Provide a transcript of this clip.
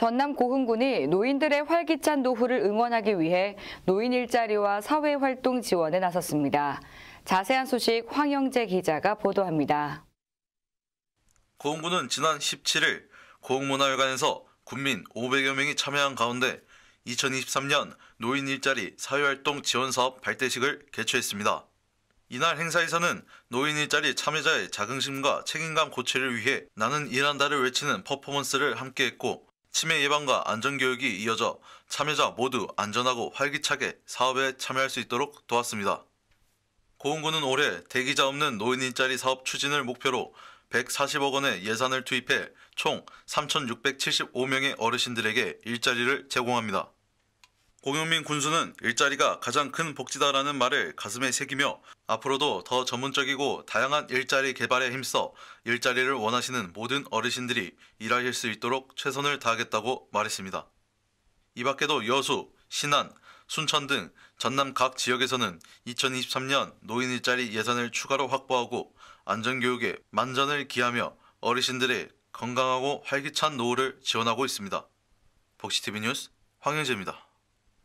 전남 고흥군이 노인들의 활기찬 노후를 응원하기 위해 노인 일자리와 사회활동 지원에 나섰습니다. 자세한 소식 황영재 기자가 보도합니다. 고흥군은 지난 17일 고흥문화회관에서 국민 500여 명이 참여한 가운데 2023년 노인 일자리 사회활동 지원 사업 발대식을 개최했습니다. 이날 행사에서는 노인 일자리 참여자의 자긍심과 책임감 고취를 위해 나는 일한다를 외치는 퍼포먼스를 함께했고 치매 예방과 안전교육이 이어져 참여자 모두 안전하고 활기차게 사업에 참여할 수 있도록 도왔습니다. 고흥군은 올해 대기자 없는 노인 일자리 사업 추진을 목표로 140억 원의 예산을 투입해 총 3,675명의 어르신들에게 일자리를 제공합니다. 공영민 군수는 일자리가 가장 큰 복지다라는 말을 가슴에 새기며 앞으로도 더 전문적이고 다양한 일자리 개발에 힘써 일자리를 원하시는 모든 어르신들이 일하실 수 있도록 최선을 다하겠다고 말했습니다. 이 밖에도 여수, 신안, 순천 등 전남 각 지역에서는 2023년 노인 일자리 예산을 추가로 확보하고 안전교육에 만전을 기하며 어르신들의 건강하고 활기찬 노후를 지원하고 있습니다. 복시TV 뉴스 황영재입니다.